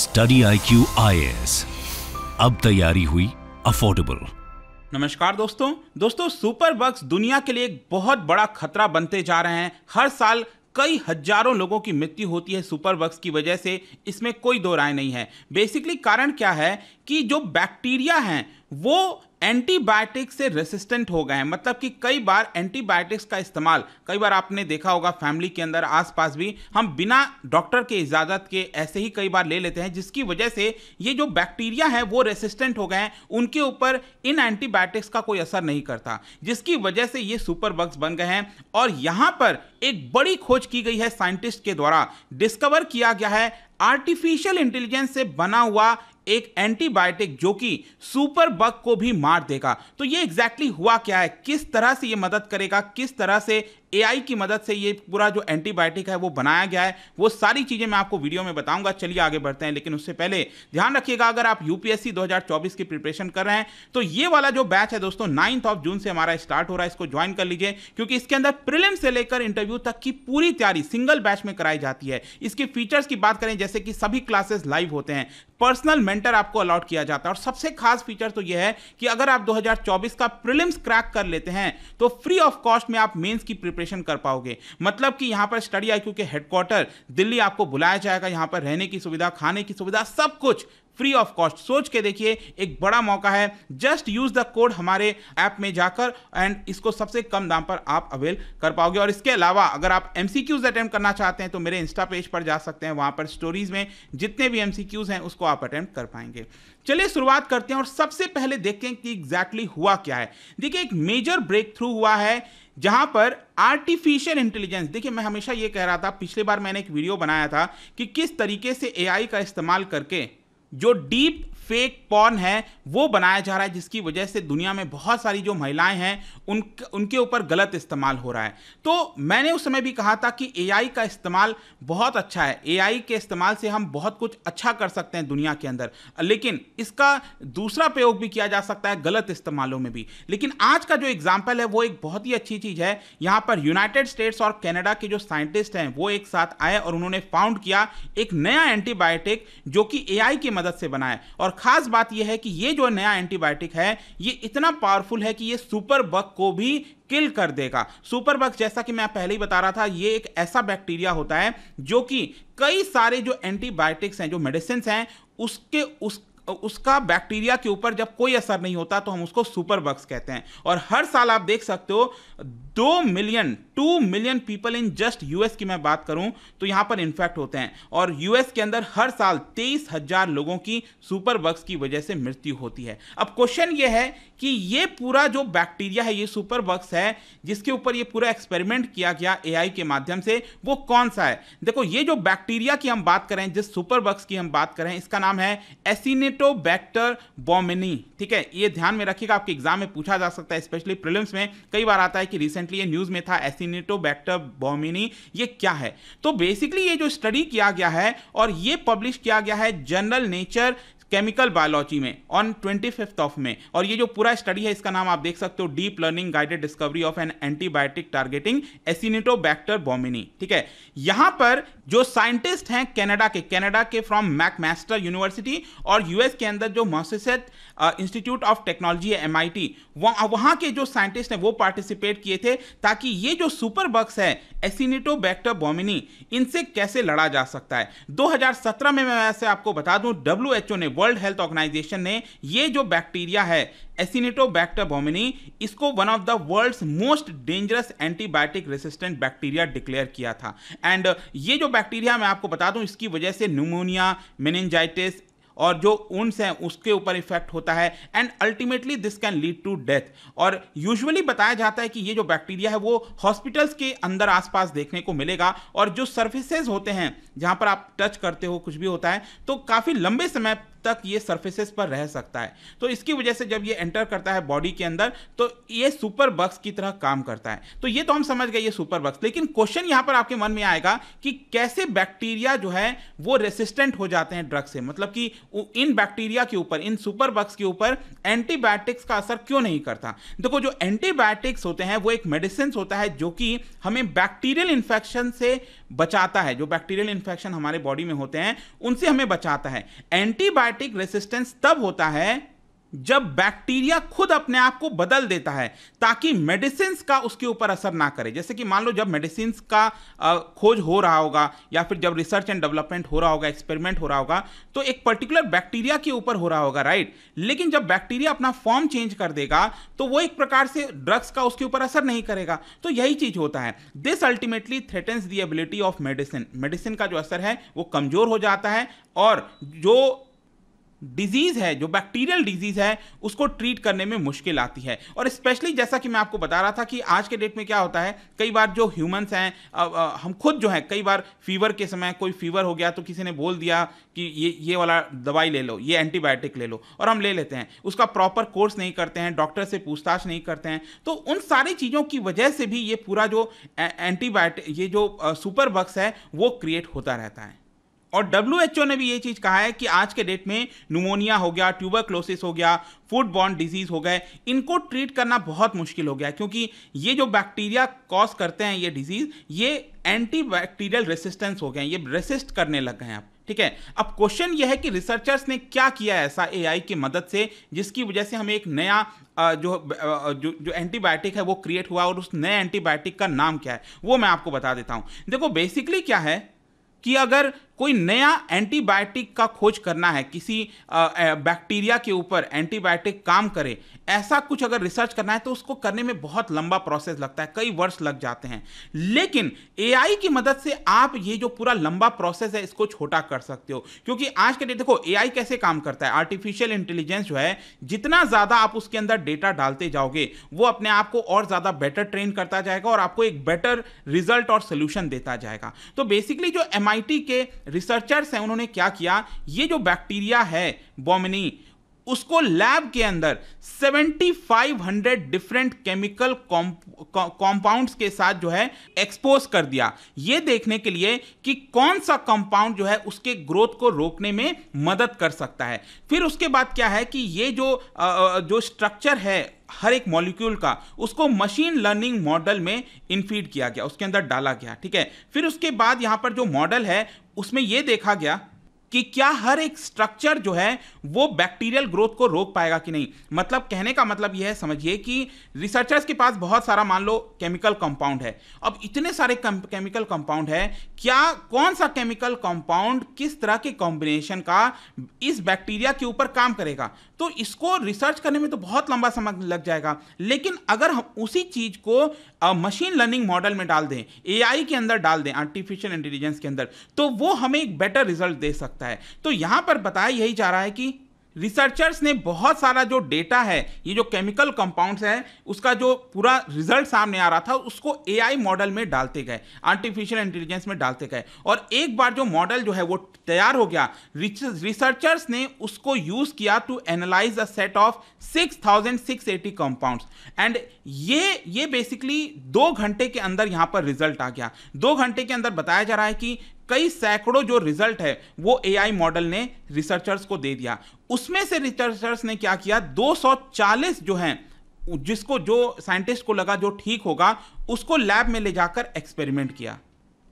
study I Q अब तैयारी हुई अफोर्डेबल नमस्कार दोस्तों दोस्तों सुपर बग्स दुनिया के लिए एक बहुत बड़ा खतरा बनते जा रहे हैं हर साल कई हजारों लोगों की मृत्यु होती है सुपर बग्स की वजह से इसमें कोई दो राय नहीं है बेसिकली कारण क्या है कि जो बैक्टीरिया हैं वो एंटीबायोटिक से रेसिस्टेंट हो गए हैं मतलब कि कई बार एंटीबायोटिक्स का इस्तेमाल कई बार आपने देखा होगा फैमिली के अंदर आसपास भी हम बिना डॉक्टर के इजाज़त के ऐसे ही कई बार ले लेते हैं जिसकी वजह से ये जो बैक्टीरिया है वो रेसिस्टेंट हो गए हैं उनके ऊपर इन एंटीबायोटिक्स का कोई असर नहीं करता जिसकी वजह से ये सुपर बग्स बन गए हैं और यहाँ पर एक बड़ी खोज की गई है साइंटिस्ट के द्वारा डिस्कवर किया गया है आर्टिफिशियल इंटेलिजेंस से बना हुआ एक एंटीबायोटिक जो कि सुपर बग को भी मार देगा तो ये एग्जैक्टली exactly हुआ क्या है किस तरह से ये मदद करेगा किस तरह से एआई की मदद से ये पूरा जो एंटीबायोटिक है वो बनाया गया है वो सारी चीज़ें मैं आपको वीडियो में बताऊंगा चलिए आगे बढ़ते हैं लेकिन उससे पहले ध्यान रखिएगा अगर आप यूपीएससी 2024 की प्रिपरेशन कर रहे हैं तो ये वाला जो बैच है दोस्तों नाइन्थ ऑफ जून से हमारा स्टार्ट हो रहा है इसको ज्वाइन कर लीजिए क्योंकि इसके अंदर प्रिलिम से लेकर इंटरव्यू तक की पूरी तैयारी सिंगल बैच में कराई जाती है इसके फीचर्स की बात करें जैसे कि सभी क्लासेस लाइव होते हैं पर्सनल मेंटर आपको अलाउट किया जाता है और सबसे खास फीचर तो यह है कि अगर आप 2024 का प्रिलिम्स क्रैक कर लेते हैं तो फ्री ऑफ कॉस्ट में आप मेंस की प्रिपरेशन कर पाओगे मतलब कि यहाँ पर स्टडी आई के हेडक्वार्टर दिल्ली आपको बुलाया जाएगा यहाँ पर रहने की सुविधा खाने की सुविधा सब कुछ फ्री ऑफ कॉस्ट सोच के देखिए एक बड़ा मौका है जस्ट यूज द कोड हमारे ऐप में जाकर एंड इसको सबसे कम दाम पर आप अवेल कर पाओगे और इसके अलावा अगर आप एम सी क्यूज अटेम्प्ट करना चाहते हैं तो मेरे इंस्टा पेज पर जा सकते हैं वहां पर स्टोरीज में जितने भी एम सी क्यूज हैं उसको आप अटेम्प्ट कर पाएंगे चलिए शुरुआत करते हैं और सबसे पहले देखते हैं कि एग्जैक्टली exactly हुआ क्या है देखिए एक मेजर ब्रेक थ्रू हुआ है जहां पर आर्टिफिशियल इंटेलिजेंस देखिए मैं हमेशा ये कह रहा था पिछले बार मैंने एक वीडियो बनाया था कि किस तरीके से एआई का इस्तेमाल करके जो डीप फेक पॉर्न है वो बनाया जा रहा है जिसकी वजह से दुनिया में बहुत सारी जो महिलाएं हैं उन उनके ऊपर गलत इस्तेमाल हो रहा है तो मैंने उस समय भी कहा था कि एआई का इस्तेमाल बहुत अच्छा है एआई के इस्तेमाल से हम बहुत कुछ अच्छा कर सकते हैं दुनिया के अंदर लेकिन इसका दूसरा प्रयोग भी किया जा सकता है गलत इस्तेमालों में भी लेकिन आज का जो एग्जाम्पल है वो एक बहुत ही अच्छी चीज़ है यहाँ पर यूनाइटेड स्टेट्स और कैनेडा के जो साइंटिस्ट हैं वो एक साथ आए और उन्होंने फाउंड किया एक नया एंटीबायोटिक जो कि ए के मदद से बनाए और ख़ास बात यह है कि ये जो नया एंटीबायोटिक है ये इतना पावरफुल है कि ये सुपर बग को भी किल कर देगा सुपर बग जैसा कि मैं पहले ही बता रहा था ये एक ऐसा बैक्टीरिया होता है जो कि कई सारे जो एंटीबायोटिक्स हैं जो मेडिसिन हैं उसके उस उसका बैक्टीरिया के ऊपर जब कोई असर नहीं होता तो हम उसको सुपर बग्स कहते हैं और हर साल आप देख सकते हो दो million two million people in just US की मैं बात करूं तो यहां पर इन्फेक्ट होते हैं और यूएस के अंदर हर साल तेईस हजार लोगों की सुपर बग्स की वजह से मृत्यु होती है अब क्वेश्चन यह है कि ये पूरा जो बैक्टीरिया है ये सुपर बग्स है जिसके ऊपर ये पूरा एक्सपेरिमेंट किया गया ए के माध्यम से वो कौन सा है देखो ये जो बैक्टीरिया की हम बात करें जिस सुपर बग्स की हम बात करें इसका नाम है एसिनेटोबैक्टर बॉमिनी ठीक है ये ध्यान में रखिएगा आपके एग्जाम में पूछा जा सकता है स्पेशली प्रिलिम्स में कई बार आता है कि रिसेंट रिसेंटली ये न्यूज़ में था एसिनेटोबैक्टर बॉमिनी ये क्या है तो बेसिकली ये जो स्टडी किया गया है और ये पब्लिश किया गया है जनरल नेचर केमिकल बायोलॉजी में ऑन ट्वेंटी फिफ्थ ऑफ में और ये जो पूरा स्टडी है इसका नाम आप देख सकते हो deep learning guided discovery of an antibiotic targeting bacter baumannii ठीक है यहां पर जो साइंटिस्ट हैं कनाडा के कनाडा के फ्रॉम मैकमास्टर यूनिवर्सिटी और यूएस के अंदर जो मोसेसेट इंस्टीट्यूट ऑफ टेक्नोलॉजी है एमआईटी uh, वहाँ के जो साइंटिस्ट हैं वो पार्टिसिपेट किए थे ताकि ये जो सुपर बग्स है एसिनेटो बैक्टर बॉमिनी इनसे कैसे लड़ा जा सकता है 2017 में मैं वैसे आपको बता दूं डब्ल्यू ने वर्ल्ड हेल्थ ऑर्गेनाइजेशन ने ये जो बैक्टीरिया है बैक्टर बॉमिनी इसको one of the world's most dangerous antibiotic resistant bacteria declare किया था एंड uh, ये जो बैक्टीरिया मैं आपको बता दूं इसकी वजह से न्यूमोनिया मेनिनजाइटिस और जो उन्स हैं उसके ऊपर इफेक्ट होता है and ultimately this can lead to death और यूजुअली बताया जाता है कि ये जो बैक्टीरिया है वो हॉस्पिटल्स के अंदर आसपास देखने को मिलेगा और जो सर्विसेज होते हैं जहाँ पर आप टच करते हो कुछ भी होता है तो काफ़ी लंबे समय तक ये सर्फेसेस पर रह सकता है तो इसकी वजह से जब ये एंटर करता है बॉडी के अंदर तो ये सुपर बक्स की तरह काम करता है तो ये तो हम समझ गए ये सुपर बक्स लेकिन क्वेश्चन यहाँ पर आपके मन में आएगा कि कैसे बैक्टीरिया जो है वो रेसिस्टेंट हो जाते हैं ड्रग से मतलब कि इन बैक्टीरिया के ऊपर इन सुपर बक्स के ऊपर एंटीबायोटिक्स का असर क्यों नहीं करता देखो जो एंटीबायोटिक्स होते हैं वो एक मेडिसिन होता है जो कि हमें बैक्टीरियल इन्फेक्शन से बचाता है जो बैक्टीरियल इन्फेक्शन हमारे बॉडी में होते हैं उनसे हमें बचाता है एंटीबायोटिक एंटीबायोटिक रेसिस्टेंस तब होता है जब बैक्टीरिया खुद अपने आप को बदल देता है ताकि मेडिसिन का उसके ऊपर असर ना करे जैसे कि मान लो जब मेडिसिन का खोज हो रहा होगा या फिर जब रिसर्च एंड डेवलपमेंट हो रहा होगा एक्सपेरिमेंट हो रहा होगा तो एक पर्टिकुलर बैक्टीरिया के ऊपर हो रहा होगा राइट लेकिन जब बैक्टीरिया अपना फॉर्म चेंज कर देगा तो वो एक प्रकार से ड्रग्स का उसके ऊपर असर नहीं करेगा तो यही चीज होता है this ultimately threatens the ability of medicine medicine का जो असर है वो कमजोर हो जाता है और जो डिजीज़ है जो बैक्टीरियल डिजीज़ है उसको ट्रीट करने में मुश्किल आती है और स्पेशली जैसा कि मैं आपको बता रहा था कि आज के डेट में क्या होता है कई बार जो ह्यूमंस हैं हम खुद जो हैं कई बार फीवर के समय कोई फीवर हो गया तो किसी ने बोल दिया कि ये ये वाला दवाई ले लो ये एंटीबायोटिक ले लो और हम ले लेते हैं उसका प्रॉपर कोर्स नहीं करते हैं डॉक्टर से पूछताछ नहीं करते हैं तो उन सारी चीज़ों की वजह से भी ये पूरा जो एंटीबायोटिक ये जो सुपर बक्स है वो क्रिएट होता रहता है और डब्ल्यू ने भी ये चीज़ कहा है कि आज के डेट में न्यूमोनिया हो गया ट्यूबरक्लोसिस हो गया फूड बॉन्ड डिजीज़ हो गए इनको ट्रीट करना बहुत मुश्किल हो गया क्योंकि ये जो बैक्टीरिया कॉज करते हैं ये डिजीज़ ये एंटी बैक्टीरियल रेसिस्टेंस हो गए ये रेसिस्ट करने लग गए आप ठीक है अब क्वेश्चन यह है कि रिसर्चर्स ने क्या किया ऐसा एआई की मदद से जिसकी वजह से हमें एक नया जो जो जो एंटीबायोटिक है वो क्रिएट हुआ और उस नए एंटीबायोटिक का नाम क्या है वो मैं आपको बता देता हूँ देखो बेसिकली क्या है कि अगर कोई नया एंटीबायोटिक का खोज करना है किसी बैक्टीरिया के ऊपर एंटीबायोटिक काम करे ऐसा कुछ अगर रिसर्च करना है तो उसको करने में बहुत लंबा प्रोसेस लगता है कई वर्ष लग जाते हैं लेकिन एआई की मदद से आप ये जो पूरा लंबा प्रोसेस है इसको छोटा कर सकते हो क्योंकि आज के डेट देखो एआई कैसे काम करता है आर्टिफिशियल इंटेलिजेंस जो है जितना ज़्यादा आप उसके अंदर डेटा डालते जाओगे वो अपने आप को और ज़्यादा बेटर ट्रेन करता जाएगा और आपको एक बेटर रिजल्ट और सोल्यूशन देता जाएगा तो बेसिकली जो एम के रिसर्चर्स हैं उन्होंने क्या किया ये जो बैक्टीरिया है बॉमिनी उसको लैब के अंदर 7500 डिफरेंट केमिकल कंपाउंड्स के साथ जो है एक्सपोज कर दिया ये देखने के लिए कि कौन सा कंपाउंड जो है उसके ग्रोथ को रोकने में मदद कर सकता है फिर उसके बाद क्या है कि ये जो जो स्ट्रक्चर है हर एक मॉलिक्यूल का उसको मशीन लर्निंग मॉडल में इनफीड किया गया उसके अंदर डाला गया ठीक है फिर उसके बाद यहां पर जो मॉडल है उसमें यह देखा गया कि क्या हर एक स्ट्रक्चर जो है वो बैक्टीरियल ग्रोथ को रोक पाएगा कि नहीं मतलब कहने का मतलब यह है समझिए कि रिसर्चर्स के पास बहुत सारा मान लो केमिकल कंपाउंड है अब इतने सारे केमिकल कंपाउंड है क्या कौन सा केमिकल कंपाउंड किस तरह के कॉम्बिनेशन का इस बैक्टीरिया के ऊपर काम करेगा तो इसको रिसर्च करने में तो बहुत लंबा समय लग जाएगा लेकिन अगर हम उसी चीज को मशीन लर्निंग मॉडल में डाल दें एआई के अंदर डाल दें आर्टिफिशियल इंटेलिजेंस के अंदर तो वो हमें एक बेटर रिजल्ट दे सकते सकता है तो यहां पर बताया यही जा रहा है कि रिसर्चर्स ने बहुत सारा जो डेटा है ये जो केमिकल कंपाउंड्स है उसका जो पूरा रिजल्ट सामने आ रहा था उसको एआई मॉडल में डालते गए आर्टिफिशियल इंटेलिजेंस में डालते गए और एक बार जो मॉडल जो है वो तैयार हो गया रिसर्चर्स ने उसको यूज़ किया to analyse a set of 6,680 compounds and ये ये बेसिकली दो घंटे के अंदर यहाँ पर रिजल्ट आ गया दो घंटे के अंदर बताया जा रहा है कि कई सैकड़ों जो रिजल्ट है वो एआई मॉडल ने रिसर्चर्स को दे दिया उसमें से रिसर्चर्स ने क्या किया 240 जो हैं जिसको जो साइंटिस्ट को लगा जो ठीक होगा उसको लैब में ले जाकर एक्सपेरिमेंट किया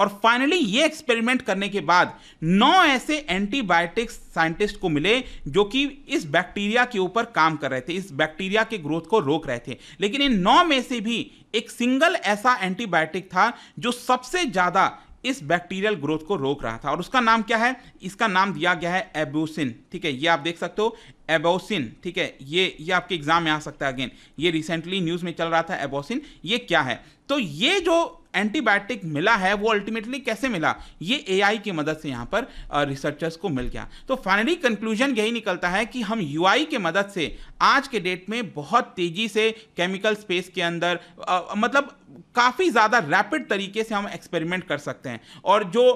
और फाइनली ये एक्सपेरिमेंट करने के बाद नौ ऐसे एंटीबायोटिक्स साइंटिस्ट को मिले जो कि इस बैक्टीरिया के ऊपर काम कर रहे थे इस बैक्टीरिया के ग्रोथ को रोक रहे थे लेकिन इन नौ में से भी एक सिंगल ऐसा एंटीबायोटिक था जो सबसे ज़्यादा इस बैक्टीरियल ग्रोथ को रोक रहा था और उसका नाम क्या है इसका नाम दिया गया है एब्यूसिन ठीक है ये आप देख सकते हो एबोसिन ठीक है ये ये आपके एग्जाम में आ सकता है अगेन ये रिसेंटली न्यूज़ में चल रहा था एबोसिन ये क्या है तो ये जो एंटीबायोटिक मिला है वो अल्टीमेटली कैसे मिला ये एआई की मदद से यहाँ पर रिसर्चर्स को मिल गया तो फाइनली कंक्लूजन यही निकलता है कि हम यूआई के मदद से आज के डेट में बहुत तेजी से केमिकल स्पेस के अंदर आ, मतलब काफ़ी ज़्यादा रैपिड तरीके से हम एक्सपेरिमेंट कर सकते हैं और जो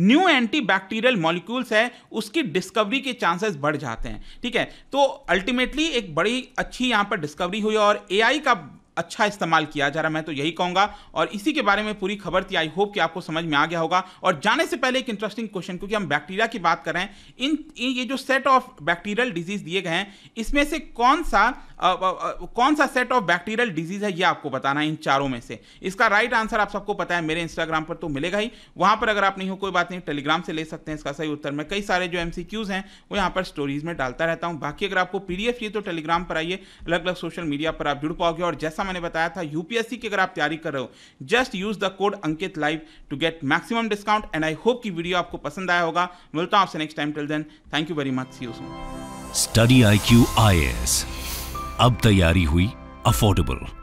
न्यू एंटी बैक्टीरियल मॉलिक्यूल्स है उसकी डिस्कवरी के चांसेस बढ़ जाते हैं ठीक है तो अल्टीमेटली एक बड़ी अच्छी यहाँ पर डिस्कवरी हुई और ए का अच्छा इस्तेमाल किया जा रहा मैं तो यही कहूंगा और इसी के बारे में पूरी खबर थी आई होप कि आपको समझ में आ गया होगा और जाने से पहले एक इंटरेस्टिंग क्वेश्चन क्योंकि हम बैक्टीरिया की बात कर रहे हैं इन ये जो सेट ऑफ बैक्टीरियल डिजीज दिए गए हैं इसमें से कौन सा आ, आ, आ, कौन सा सेट ऑफ बैक्टीरियल डिजीज है ये आपको बताना है इन चारों में से इसका राइट आंसर आप सबको पता है मेरे इंस्टाग्राम पर तो मिलेगा ही वहां पर अगर आप नहीं हो कोई बात नहीं टेलीग्राम से ले सकते हैं इसका सही उत्तर मैं कई सारे जो एम हैं वो यहां पर स्टोरीज में डालता रहता हूँ बाकी अगर आपको पीडीएफ चाहिए तो टेलीग्राम पर आइए अलग अलग सोशल मीडिया पर आप जुड़ पाओगे और जैसा मैंने बताया था यूपीएससी की अगर आप तैयारी कर रहे हो just use the code Ankit live to get maximum discount and I hope कि वीडियो आपको पसंद आया होगा मिलता हूं आपसे next time till then thank you very much see you study I Q I S अब तैयारी हुई अफोर्डेबल